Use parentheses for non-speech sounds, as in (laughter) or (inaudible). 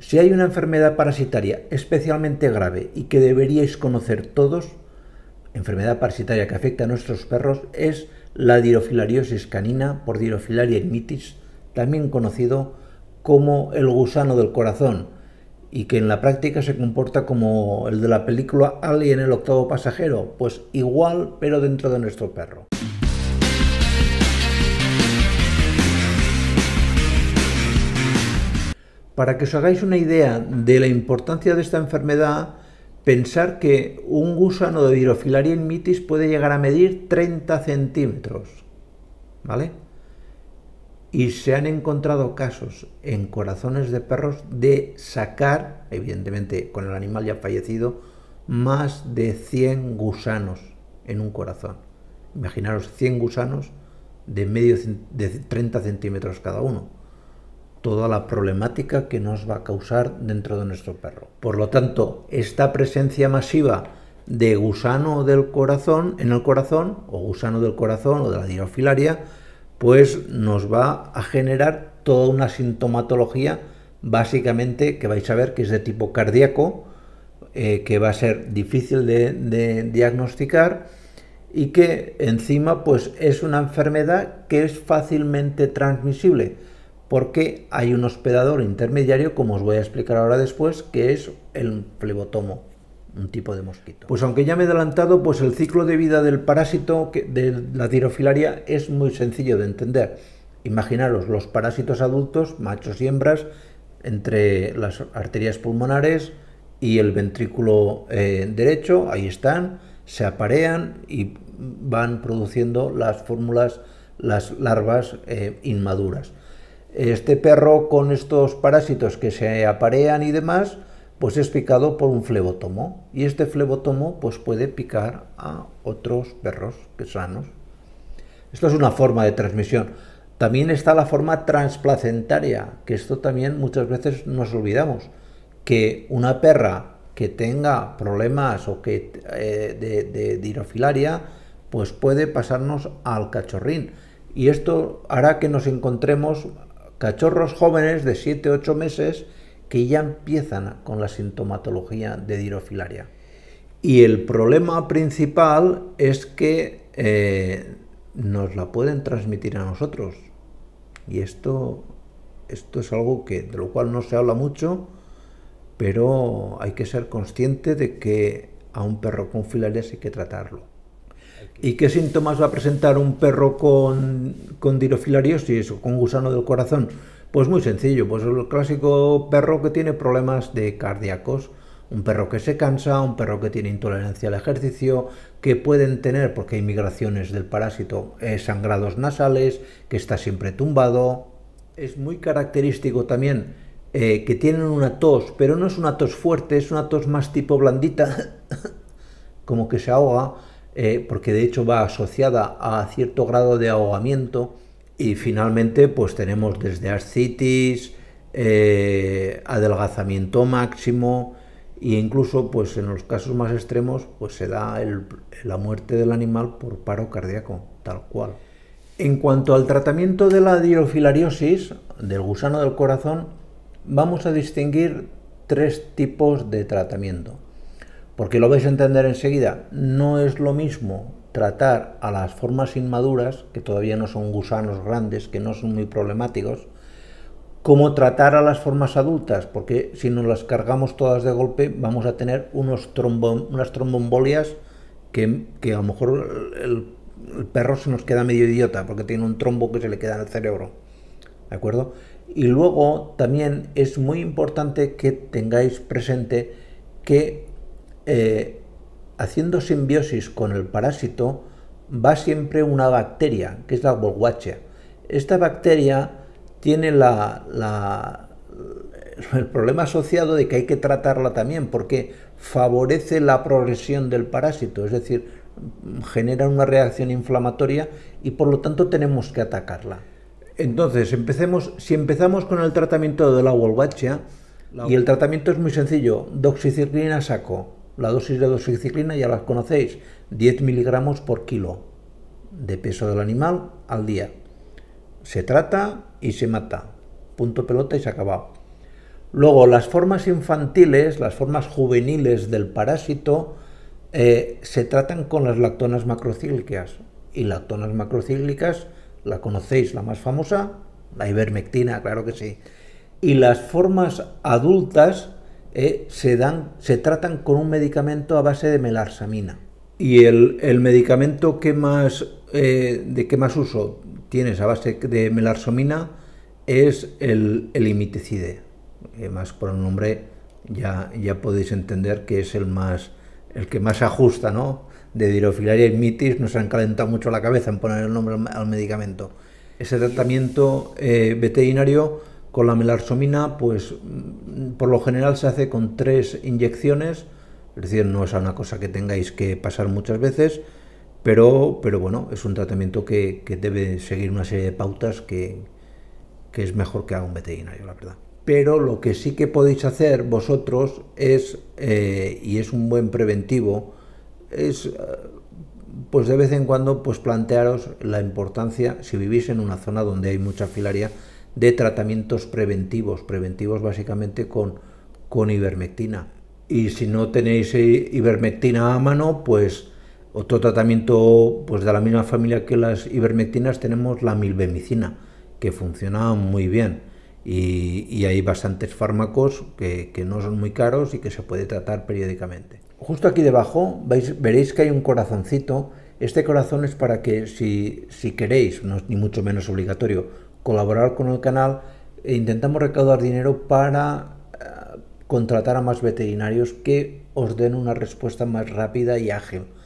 Si hay una enfermedad parasitaria especialmente grave y que deberíais conocer todos, enfermedad parasitaria que afecta a nuestros perros es la dirofilariosis canina por dirofilaria immitis, también conocido como el gusano del corazón, y que en la práctica se comporta como el de la película Alien el octavo pasajero, pues igual pero dentro de nuestro perro. Para que os hagáis una idea de la importancia de esta enfermedad, pensar que un gusano de en mitis puede llegar a medir 30 centímetros, ¿vale? Y se han encontrado casos en corazones de perros de sacar, evidentemente con el animal ya fallecido, más de 100 gusanos en un corazón. Imaginaros 100 gusanos de, medio, de 30 centímetros cada uno toda la problemática que nos va a causar dentro de nuestro perro. Por lo tanto, esta presencia masiva de gusano del corazón en el corazón o gusano del corazón o de la dirofilaria, pues nos va a generar toda una sintomatología básicamente que vais a ver que es de tipo cardíaco, eh, que va a ser difícil de diagnosticar y que encima pues es una enfermedad que es fácilmente transmisible porque hay un hospedador intermediario, como os voy a explicar ahora después, que es el flebotomo, un tipo de mosquito. Pues aunque ya me he adelantado, pues el ciclo de vida del parásito de la tirofilaria es muy sencillo de entender. Imaginaros los parásitos adultos, machos y hembras, entre las arterias pulmonares y el ventrículo eh, derecho, ahí están, se aparean y van produciendo las fórmulas, las larvas eh, inmaduras este perro con estos parásitos que se aparean y demás, pues es picado por un flebotomo. Y este flebotomo pues puede picar a otros perros que sanos. Esto es una forma de transmisión. También está la forma transplacentaria, que esto también muchas veces nos olvidamos, que una perra que tenga problemas o que eh, de, de dirofilaria, pues puede pasarnos al cachorrín. Y esto hará que nos encontremos cachorros jóvenes de 7-8 meses que ya empiezan con la sintomatología de dirofilaria. Y el problema principal es que eh, nos la pueden transmitir a nosotros. Y esto, esto es algo que, de lo cual no se habla mucho, pero hay que ser consciente de que a un perro con filaria hay que tratarlo. ¿Y qué síntomas va a presentar un perro con, con dirofilariosis o con gusano del corazón? Pues muy sencillo, pues el clásico perro que tiene problemas de cardíacos, un perro que se cansa, un perro que tiene intolerancia al ejercicio, que pueden tener, porque hay migraciones del parásito, eh, sangrados nasales, que está siempre tumbado. Es muy característico también eh, que tienen una tos, pero no es una tos fuerte, es una tos más tipo blandita, (coughs) como que se ahoga eh, porque de hecho va asociada a cierto grado de ahogamiento. Y finalmente, pues tenemos desde ascitis, eh, adelgazamiento máximo, e incluso, pues en los casos más extremos, pues se da la muerte del animal por paro cardíaco, tal cual. En cuanto al tratamiento de la dirofilariosis, del gusano del corazón, vamos a distinguir tres tipos de tratamiento porque lo vais a entender enseguida, no es lo mismo tratar a las formas inmaduras, que todavía no son gusanos grandes, que no son muy problemáticos, como tratar a las formas adultas, porque si nos las cargamos todas de golpe vamos a tener unos unas trombombolias que, a lo mejor el, el, perro se nos queda medio idiota porque tiene un trombo que se le queda en el cerebro. ¿De acuerdo? Y luego también es muy importante que tengáis presente que eh, haciendo simbiosis con el parásito, va siempre una bacteria, que es la Wolbachia. Esta bacteria tiene el problema asociado de que hay que tratarla también, porque favorece la progresión del parásito, es decir, genera una reacción inflamatoria y por lo tanto tenemos que atacarla. Entonces, empecemos, si empezamos con el tratamiento de la Wolbachia, y el tratamiento es muy sencillo, doxiciclina saco, la dosis de doxiciclina ya la conocéis, 10 miligramos por kilo de peso del animal al día. Se trata y se mata. Punto pelota y se acabado. Luego, las formas infantiles, las formas juveniles del parásito, eh, se tratan con las lactonas macrocíclicas. Y lactonas macrocíclicas, la conocéis, la más famosa, la ivermectina, claro que sí. Y las formas adultas eh, se, tratan con un medicamento a base de melarsamina. ¿Y el, medicamento eh, de qué más uso tienes a base de melarsamina es el, el imiticide? más por el nombre ya, ya podéis entender que es el, más, el que más ajusta, ¿no? De dirofilaria y mitis nos han calentado mucho la cabeza en poner el nombre al medicamento. Ese tratamiento eh, veterinario con la melarsomina, pues mm, por lo general se hace con tres inyecciones, es decir, no es una cosa que tengáis que pasar muchas veces, pero, pero bueno, es un tratamiento que, debe seguir una serie de pautas que, es mejor que haga un veterinario, la verdad. Pero lo que sí que podéis hacer vosotros es, eh, y es un buen preventivo, es eh, pues de vez en cuando pues plantearos la importancia, si vivís en una zona donde hay mucha filaria, de tratamientos preventivos, preventivos básicamente con, con ivermectina. Y si no tenéis eh, ivermectina a mano, pues otro tratamiento pues de la misma familia que las ivermectinas tenemos la milbemicina, que funciona muy bien. Y, hay bastantes fármacos que, no son muy caros y que se puede tratar periódicamente. Justo aquí debajo veréis que hay un corazoncito. Este corazón es para que si, si queréis, no es ni mucho menos obligatorio, colaborar con el canal e intentamos recaudar dinero para eh, contratar a más veterinarios que os den una respuesta más rápida y ágil.